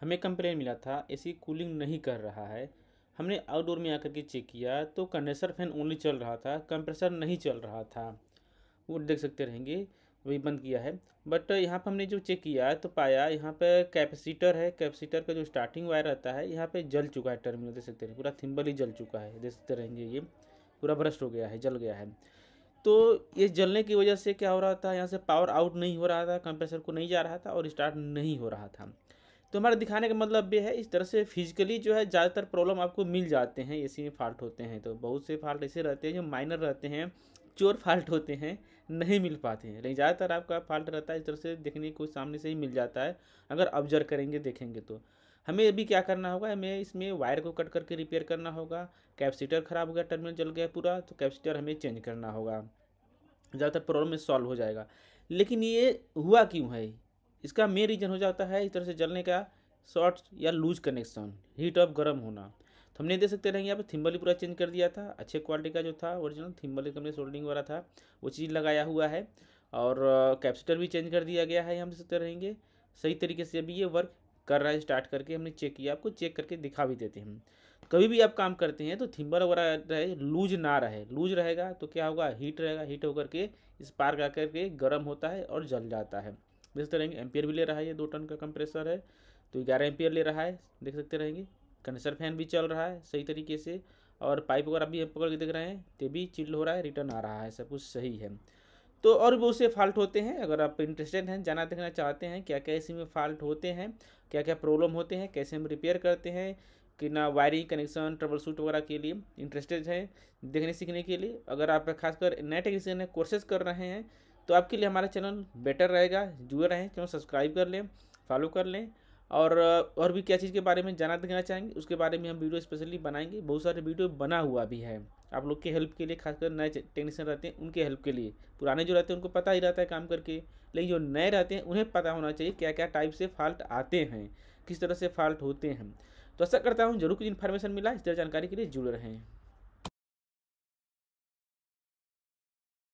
हमें कंप्लेन मिला था ए कूलिंग नहीं कर रहा है हमने आउटडोर में आकर के चेक किया तो कंडेंसर फैन ओनली चल रहा था कंप्रेसर नहीं चल रहा था वो देख सकते रहेंगे अभी बंद किया है बट यहाँ पर हमने जो चेक किया तो पाया यहाँ पर कैपेसिटर है कैपेसिटर का जो स्टार्टिंग वायर रहता है यहाँ पे जल चुका है टर्मिनल देख सकते हैं पूरा थिम्बल ही जल चुका है देख सकते रहेंगे ये पूरा भ्रष्ट हो गया है जल गया है तो ये जलने की वजह से क्या हो रहा था यहाँ से पावर आउट नहीं हो रहा था कंप्रेसर को नहीं जा रहा था और स्टार्ट नहीं हो रहा था तो हमारा दिखाने का मतलब ये है इस तरह से फिजिकली जो है ज़्यादातर प्रॉब्लम आपको मिल जाते हैं ए में फाल्ट होते हैं तो बहुत से फाल्ट ऐसे रहते हैं जो माइनर रहते हैं चोर फाल्ट होते हैं नहीं मिल पाते हैं लेकिन ज़्यादातर आपका फाल्ट रहता है इस तरह से देखने को सामने से ही मिल जाता है अगर ऑब्जर्व करेंगे देखेंगे तो हमें अभी क्या करना होगा हमें इसमें वायर को कट करके रिपेयर करना होगा कैपेसिटर खराब हो गया टर्मिनल जल गया पूरा तो कैपेसिटर हमें चेंज करना होगा ज़्यादातर प्रॉब्लम सॉल्व हो जाएगा लेकिन ये हुआ क्यों है इसका मेन रीज़न हो जाता है इस तरह से जलने का शॉर्ट या लूज कनेक्शन हीट ऑफ गर्म होना तो हमने देख सकते रहेंगे यहाँ पर थिम्बल भी पूरा चेंज कर दिया था अच्छे क्वालिटी का जो था ओरिजिनल थिम्बल कंपनी सोल्डिंग वाला था वो चीज़ लगाया हुआ है और कैप्सिटर भी चेंज कर दिया गया है हम देख सकते रहेंगे सही तरीके से अभी ये वर्क कर रहा है स्टार्ट करके हमने चेक किया आपको चेक करके दिखा भी देते हैं कभी भी आप काम करते हैं तो थिम्बल वगैरह रहे लूज ना रहे लूज रहेगा तो क्या होगा हीट रहेगा हीट होकर के स्पार्क आकर के गर्म होता है और जल जाता है सकते रहेंगे एम्पियर भी ले रहा है ये दो टन का कंप्रेसर है तो ग्यारह एम्पियर ले रहा है देख सकते रहेंगे कंडेंसर फैन भी चल रहा है सही तरीके से और पाइप वगैरह भी पकड़ के देख रहे हैं तो भी चिल्ड हो रहा है रिटर्न आ रहा है सब कुछ सही है तो और भी बहुत से फॉल्ट होते हैं अगर आप इंटरेस्टेड हैं जाना देखना चाहते हैं क्या क्या इसी में फॉल्ट होते हैं क्या क्या प्रॉब्लम होते हैं कैसे हम रिपेयर करते हैं कि ना वायरिंग कनेक्शन ट्रबल शूट वगैरह के लिए इंटरेस्टेड हैं देखने सीखने के लिए अगर आप खासकर नए टेक्निशियन कोर्सेज कर रहे हैं तो आपके लिए हमारा चैनल बेटर रहेगा जुड़े रहें चैनल सब्सक्राइब कर लें फॉलो कर लें और और भी क्या चीज़ के बारे में जाना देखना चाहेंगे उसके बारे में हम वीडियो स्पेशली बनाएंगे बहुत सारे वीडियो बना हुआ भी है आप लोग के हेल्प के लिए खासकर नए टेक्नीशियन रहते हैं उनके हेल्प के लिए पुराने जो रहते हैं उनको पता ही रहता है काम करके लेकिन जो नए रहते हैं उन्हें पता होना चाहिए क्या क्या टाइप से फॉल्ट आते हैं किस तरह से फॉल्ट होते हैं तो ऐसा करता हूँ जरूर कुछ इन्फॉर्मेशन मिला इस तरह जानकारी के लिए जुड़े रहें